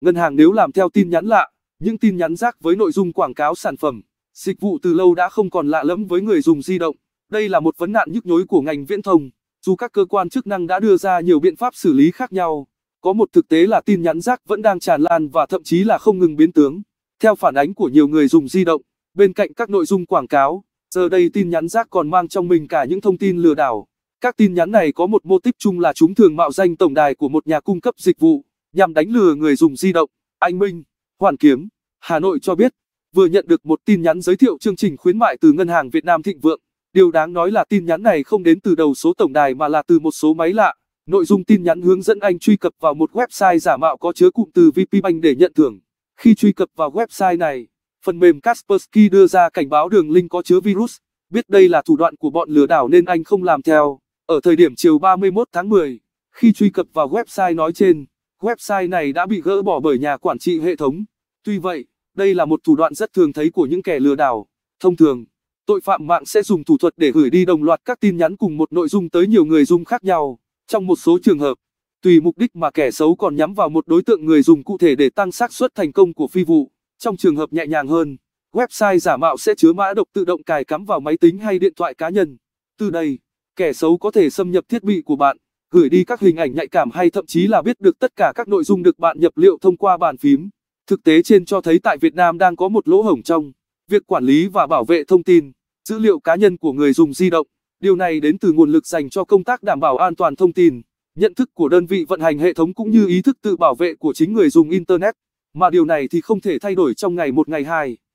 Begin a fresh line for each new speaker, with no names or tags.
Ngân hàng nếu làm theo tin nhắn lạ, những tin nhắn rác với nội dung quảng cáo sản phẩm, dịch vụ từ lâu đã không còn lạ lẫm với người dùng di động. Đây là một vấn nạn nhức nhối của ngành viễn thông. Dù các cơ quan chức năng đã đưa ra nhiều biện pháp xử lý khác nhau, có một thực tế là tin nhắn rác vẫn đang tràn lan và thậm chí là không ngừng biến tướng. Theo phản ánh của nhiều người dùng di động, bên cạnh các nội dung quảng cáo, giờ đây tin nhắn rác còn mang trong mình cả những thông tin lừa đảo. Các tin nhắn này có một mô típ chung là chúng thường mạo danh tổng đài của một nhà cung cấp dịch vụ nhằm đánh lừa người dùng di động. Anh Minh, Hoàn Kiếm, Hà Nội cho biết, vừa nhận được một tin nhắn giới thiệu chương trình khuyến mại từ Ngân hàng Việt Nam Thịnh Vượng. Điều đáng nói là tin nhắn này không đến từ đầu số tổng đài mà là từ một số máy lạ. Nội dung tin nhắn hướng dẫn anh truy cập vào một website giả mạo có chứa cụm từ VPBank để nhận thưởng. Khi truy cập vào website này, phần mềm Kaspersky đưa ra cảnh báo đường link có chứa virus. Biết đây là thủ đoạn của bọn lừa đảo nên anh không làm theo. Ở thời điểm chiều 31 tháng 10, khi truy cập vào website nói trên, Website này đã bị gỡ bỏ bởi nhà quản trị hệ thống. Tuy vậy, đây là một thủ đoạn rất thường thấy của những kẻ lừa đảo. Thông thường, tội phạm mạng sẽ dùng thủ thuật để gửi đi đồng loạt các tin nhắn cùng một nội dung tới nhiều người dùng khác nhau. Trong một số trường hợp, tùy mục đích mà kẻ xấu còn nhắm vào một đối tượng người dùng cụ thể để tăng xác suất thành công của phi vụ. Trong trường hợp nhẹ nhàng hơn, website giả mạo sẽ chứa mã độc tự động cài cắm vào máy tính hay điện thoại cá nhân. Từ đây, kẻ xấu có thể xâm nhập thiết bị của bạn gửi đi các hình ảnh nhạy cảm hay thậm chí là biết được tất cả các nội dung được bạn nhập liệu thông qua bàn phím. Thực tế trên cho thấy tại Việt Nam đang có một lỗ hổng trong việc quản lý và bảo vệ thông tin, dữ liệu cá nhân của người dùng di động. Điều này đến từ nguồn lực dành cho công tác đảm bảo an toàn thông tin, nhận thức của đơn vị vận hành hệ thống cũng như ý thức tự bảo vệ của chính người dùng internet, mà điều này thì không thể thay đổi trong ngày một ngày hai.